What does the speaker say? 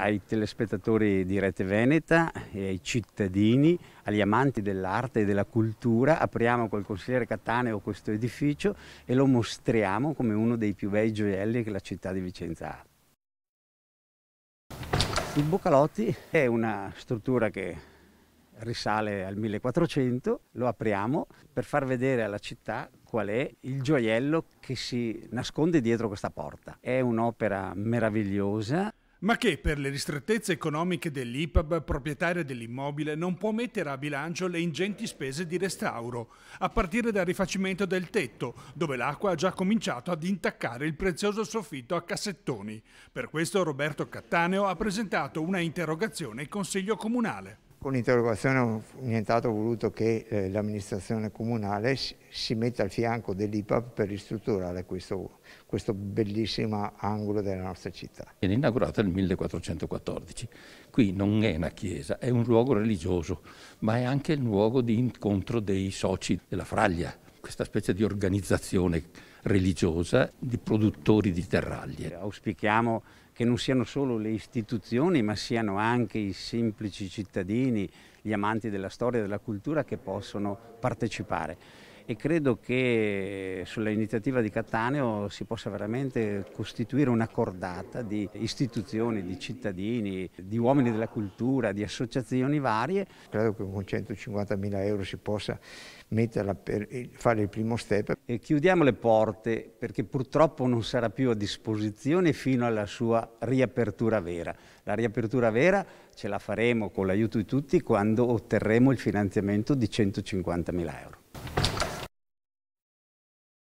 ai telespettatori di Rete Veneta e ai cittadini, agli amanti dell'arte e della cultura, apriamo col consigliere Cattaneo questo edificio e lo mostriamo come uno dei più bei gioielli che la città di Vicenza ha. Il Boccalotti è una struttura che risale al 1400, lo apriamo per far vedere alla città qual è il gioiello che si nasconde dietro questa porta. È un'opera meravigliosa ma che per le ristrettezze economiche dell'IPAB, proprietaria dell'immobile, non può mettere a bilancio le ingenti spese di restauro, a partire dal rifacimento del tetto, dove l'acqua ha già cominciato ad intaccare il prezioso soffitto a cassettoni. Per questo Roberto Cattaneo ha presentato una interrogazione in Consiglio Comunale. Con l'interrogazione ho nient'altro voluto che eh, l'amministrazione comunale si, si metta al fianco dell'IPAP per ristrutturare questo, questo bellissimo angolo della nostra città. Viene inaugurata nel 1414. Qui non è una chiesa, è un luogo religioso, ma è anche il luogo di incontro dei soci della Fraglia, questa specie di organizzazione religiosa di produttori di terraglie. Auspichiamo che non siano solo le istituzioni ma siano anche i semplici cittadini, gli amanti della storia e della cultura che possono partecipare e credo che sull'iniziativa di Cattaneo si possa veramente costituire una cordata di istituzioni, di cittadini, di uomini della cultura, di associazioni varie. Credo che con 150.000 euro si possa metterla per eh, fare il primo step. E chiudiamo le porte perché purtroppo non sarà più a disposizione fino alla sua riapertura vera. La riapertura vera ce la faremo con l'aiuto di tutti quando otterremo il finanziamento di 150.000 euro.